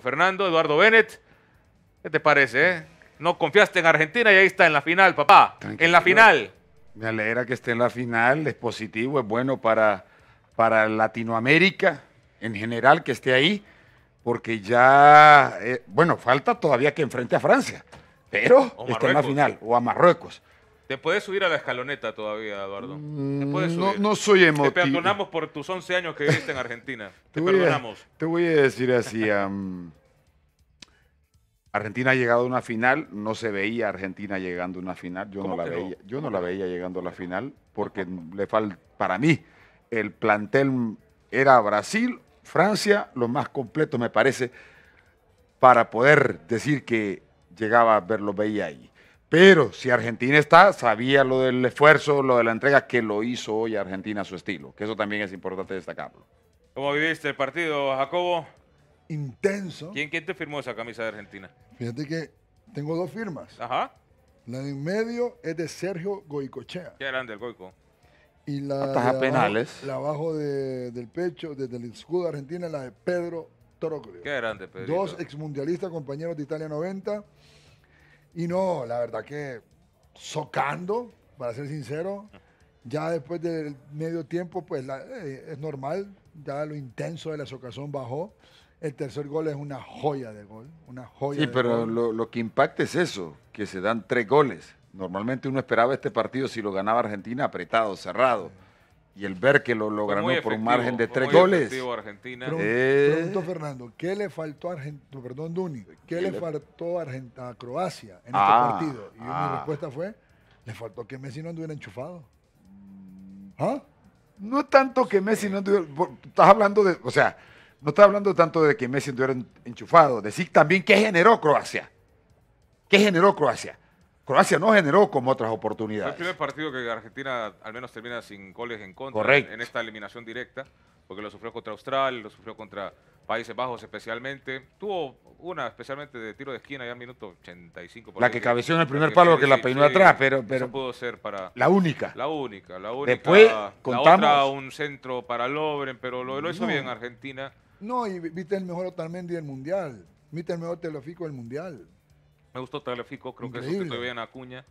Fernando, Eduardo Bennett. ¿Qué te parece? Eh? No confiaste en Argentina y ahí está en la final, papá. En la final. Me alegra que esté en la final, es positivo, es bueno para, para Latinoamérica en general que esté ahí, porque ya, eh, bueno, falta todavía que enfrente a Francia, pero está en la final, o a Marruecos. Te puedes subir a la escaloneta todavía, Eduardo. Te mm, puedes No, soy emotivo. Te perdonamos por tus 11 años que viviste en Argentina. Te, perdonamos. te voy a decir así. Argentina ha llegado a una final. No se veía Argentina llegando a una final. Yo no la veía. Yo no la veía llegando a la final porque le falta, para mí el plantel era Brasil, Francia, lo más completo me parece para poder decir que llegaba a verlo veía ahí. Pero si Argentina está, sabía lo del esfuerzo, lo de la entrega que lo hizo hoy Argentina a su estilo, que eso también es importante destacarlo. ¿Cómo viviste el partido, Jacobo? Intenso. ¿Quién, quién te firmó esa camisa de Argentina? Fíjate que tengo dos firmas. Ajá. La de en medio es de Sergio Goicochea. Qué grande el Goico. Y la de abajo, La abajo del pecho, desde el escudo de Argentina, la de Pedro Torocrio. Qué grande, Pedro. Dos exmundialistas, compañeros de Italia 90 y no, la verdad que socando, para ser sincero, ya después del medio tiempo, pues eh, es normal, ya lo intenso de la socazón bajó. El tercer gol es una joya de gol, una joya. de pero Lo, lo que impacta es eso, que se dan tres goles. Normalmente uno esperaba este partido si lo ganaba Argentina apretado, cerrado y el ver que lo, lograron por un margen de tres goles. Eh. Fernando, ¿qué le faltó a Argentina, perdón qué, le, faltó a, Croacia en este ah, partido? Y mi ah. respuesta fue, le faltó que Messi no anduviera enchufado. Mm. ¿Ah? No tanto que Messi no anduviera, estás hablando de, o sea, no estás hablando tanto de que Messi anduviera enchufado, decir también qué generó Croacia. ¿Qué generó Croacia? Croacia no generó como otras oportunidades. Fue el primer partido que Argentina al menos termina sin goles en contra Correcto. en esta eliminación directa, porque lo sufrió contra Australia, lo sufrió contra Países Bajos especialmente. Tuvo una especialmente de tiro de esquina ya al minuto 85. la que cabeció en el primer palo que, la peinó atrás, pero... pero eso pudo ser para... La única. La única, la única. Después la contamos... Otra, un centro para Lobren, pero lo, hizo bien Argentina. No, y viste el mejor Otamendi del Mundial. Viste el mejor fico del Mundial. Me gustó Telefico creo que que eso que todavía en Acuña.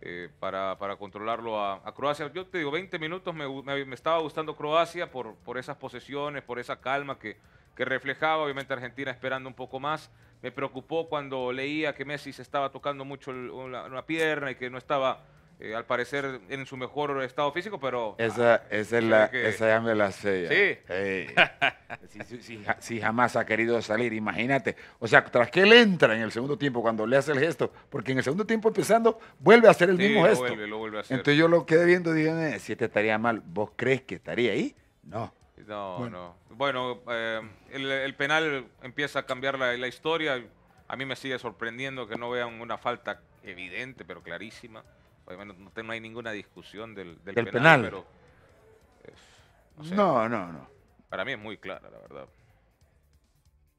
Eh, para, para, controlarlo a, Croacia. Yo te digo, 20 minutos me, estaba gustando Croacia por, por, esas posesiones, por esa calma que, que, reflejaba. Obviamente Argentina esperando un poco más. Me preocupó cuando leía que Messi se estaba tocando mucho la pierna y que no estaba eh, al parecer en su mejor estado físico, pero... Esa, ah, es la, esa la Sí. si, jamás ha querido salir, imagínate. O sea, tras que él entra en el segundo tiempo, cuando le hace el gesto, porque en el segundo tiempo empezando, vuelve a hacer el mismo gesto. Entonces yo lo quedé viendo, eh, si este estaría mal, ¿vos crees que estaría ahí? No. No, no. Bueno, eh, el, penal empieza a cambiar la historia. A mí me sigue sorprendiendo que no vean una falta evidente, pero clarísima no, hay ninguna discusión del, del, penal, pero... Eh, no, no, no, Para mí es muy clara, la verdad.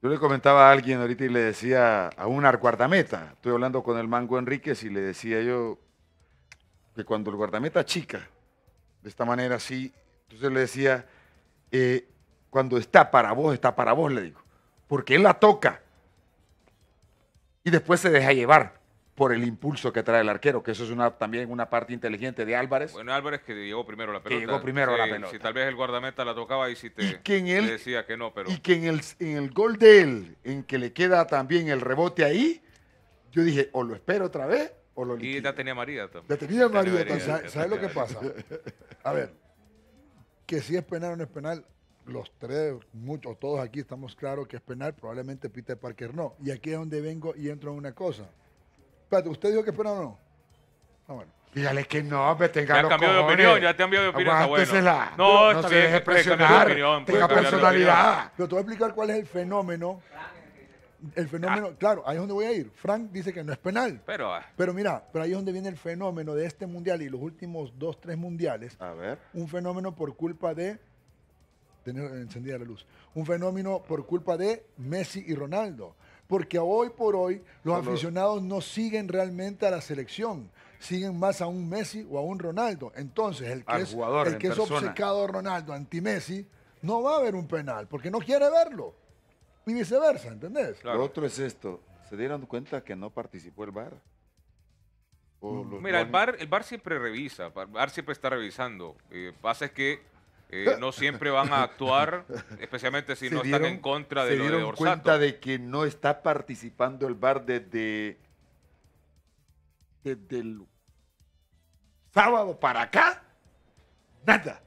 Yo le comentaba a alguien ahorita y le decía a un guardameta, estoy hablando con el Mango Enríquez y le decía yo que cuando el guardameta chica, de esta manera así, entonces le decía, eh, cuando está para vos, está para vos, le digo, porque él la toca y después se deja llevar por el impulso que trae el arquero, que eso es una, también una parte inteligente de Álvarez. Bueno, Álvarez que llegó primero la pelota. Que llegó primero a la pelota. Si tal vez el guardameta la tocaba y si te, decía que no, pero... Y que en el, gol de él, en que le queda también el rebote ahí, yo dije, o lo espero otra vez, o lo Y ya tenía María también. Ya tenía, María, también. ¿Sabes lo que pasa? A ver, que si es penal o no es penal, los tres, muchos, todos aquí estamos claros que es penal, probablemente Peter Parker no. Y aquí es donde vengo y entro en una cosa Espérate, ¿usted dijo que penal o no? No, ah, bueno. Dígale que no, me tenga ya los cambió de opinión, ya te cambiado de opinión. No, no, no se bien, De tenga personalidad. Pero te voy a explicar cuál es el fenómeno. El fenómeno, ah. claro, ahí es donde voy a ir. Frank dice que no es penal. Pero, ah. pero mira, pero ahí es donde viene el fenómeno de este mundial y los últimos dos, tres mundiales. A ver. Un fenómeno por culpa de tener encendida la luz. Un fenómeno por culpa de Messi y Ronaldo porque hoy por hoy los aficionados no siguen realmente a la selección, siguen más a un Messi o a un Ronaldo. Entonces, el que es, jugador, a Ronaldo anti-Messi no va a haber un penal porque no quiere verlo. Y viceversa, ¿entendés? Lo otro es esto, se dieron cuenta que no participó el VAR. Mm. Mira, el VAR, el bar siempre revisa, el VAR siempre está revisando. Eh, pasa es que eh, no siempre van a actuar, especialmente si no están en contra de lo de Se cuenta de que no está participando el VAR desde, el sábado para acá. Nada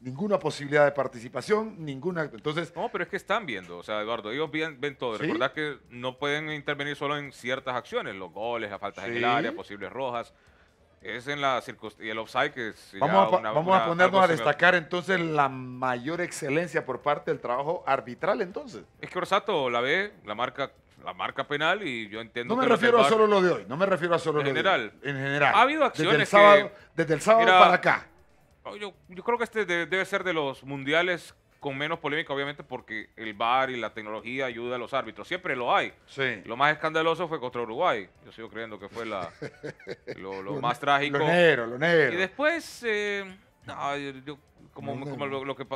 ninguna posibilidad de participación, ninguna. Entonces. No, pero es que están viendo, o sea, Eduardo, ellos ven, todo. que no pueden intervenir solo en ciertas acciones, los goles, las faltas en el área, posibles rojas. Es en la circunstancia. Y el offside que es Vamos, a, ponernos a destacar entonces la mayor excelencia por parte del trabajo arbitral entonces. Es que Orsato la ve, la marca la marca penal y yo entiendo no me refiero a solo lo de hoy no me refiero a solo lo general de hoy. en general ha habido acciones desde el sábado, para acá oh, yo, creo que este debe ser de los mundiales con menos polémica, obviamente, porque el VAR y la tecnología ayuda a los árbitros. Siempre lo hay. Lo más escandaloso fue contra Uruguay. Yo sigo creyendo que fue la, lo, más trágico. Lo negro, lo negro. Y después, eh, yo, como, lo, que,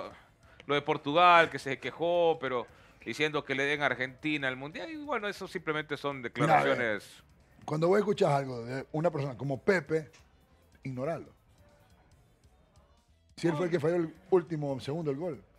lo de Portugal, que se quejó, pero diciendo que le den a Argentina el Mundial. Y bueno, eso simplemente son declaraciones. cuando vos escuchas algo de una persona como Pepe, ignorarlo. Si él fue el que falló el último segundo el gol.